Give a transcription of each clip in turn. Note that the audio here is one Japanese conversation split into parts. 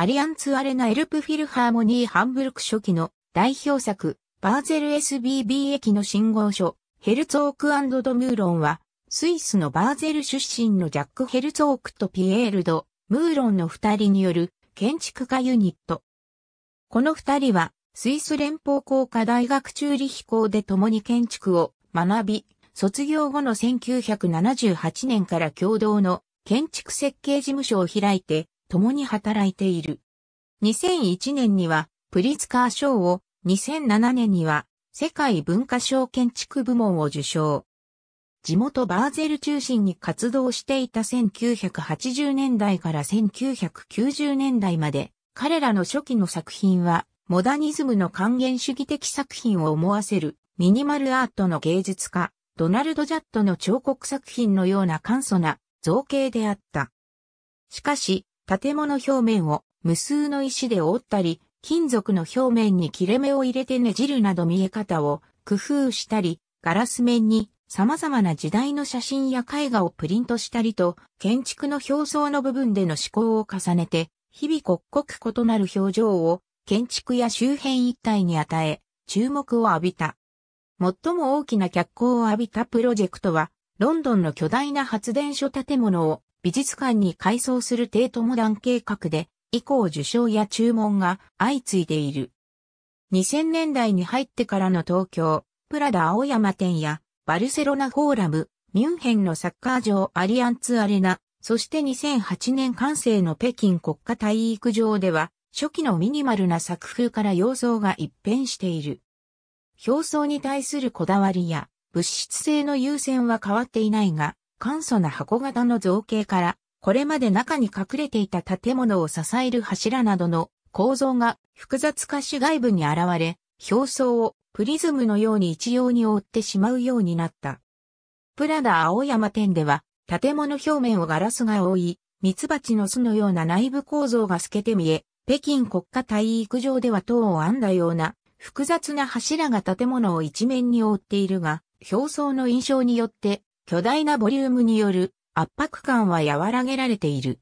アリアンツアレナエルプフィルハーモニーハンブルク初期の代表作、バーゼル SBB 駅の信号所、ヘルツォークド・ムーロンは、スイスのバーゼル出身のジャック・ヘルツォークとピエール・ド・ムーロンの二人による建築家ユニット。この二人は、スイス連邦工科大学中理飛行で共に建築を学び、卒業後の1978年から共同の建築設計事務所を開いて、共に働いている。2001年にはプリツカー賞を、2007年には世界文化賞建築部門を受賞。地元バーゼル中心に活動していた1980年代から1990年代まで、彼らの初期の作品は、モダニズムの還元主義的作品を思わせる、ミニマルアートの芸術家、ドナルド・ジャットの彫刻作品のような簡素な造形であった。しかし、建物表面を無数の石で覆ったり、金属の表面に切れ目を入れてねじるなど見え方を工夫したり、ガラス面に様々な時代の写真や絵画をプリントしたりと、建築の表層の部分での思考を重ねて、日々刻々異なる表情を建築や周辺一帯に与え、注目を浴びた。最も大きな脚光を浴びたプロジェクトは、ロンドンの巨大な発電所建物を美術館に改装する低都モダン計画で、以降受賞や注文が相次いでいる。2000年代に入ってからの東京、プラダ青山店や、バルセロナフォーラム、ミュンヘンのサッカー場アリアンツアレナ、そして2008年完成の北京国家体育場では、初期のミニマルな作風から様相が一変している。表層に対するこだわりや、物質性の優先は変わっていないが、簡素な箱型の造形から、これまで中に隠れていた建物を支える柱などの構造が複雑化し外部に現れ、表層をプリズムのように一様に覆ってしまうようになった。プラダ青山店では、建物表面をガラスが覆い、蜜蜂の巣のような内部構造が透けて見え、北京国家体育場では塔を編んだような複雑な柱が建物を一面に覆っているが、表層の印象によって巨大なボリュームによる圧迫感は和らげられている。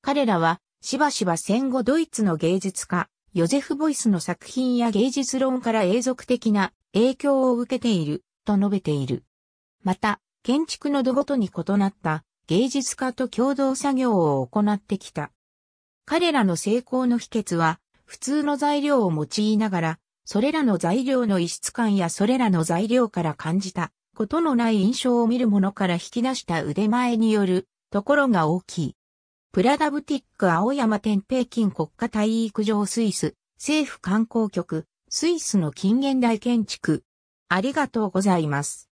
彼らは、しばしば戦後ドイツの芸術家、ヨゼフ・ボイスの作品や芸術論から永続的な影響を受けている、と述べている。また、建築の度ごとに異なった芸術家と共同作業を行ってきた。彼らの成功の秘訣は、普通の材料を用いながら、それらの材料の異質感やそれらの材料から感じたことのない印象を見る者から引き出した腕前によるところが大きい。プラダブティック青山天平金国家体育場スイス政府観光局スイスの近現代建築ありがとうございます。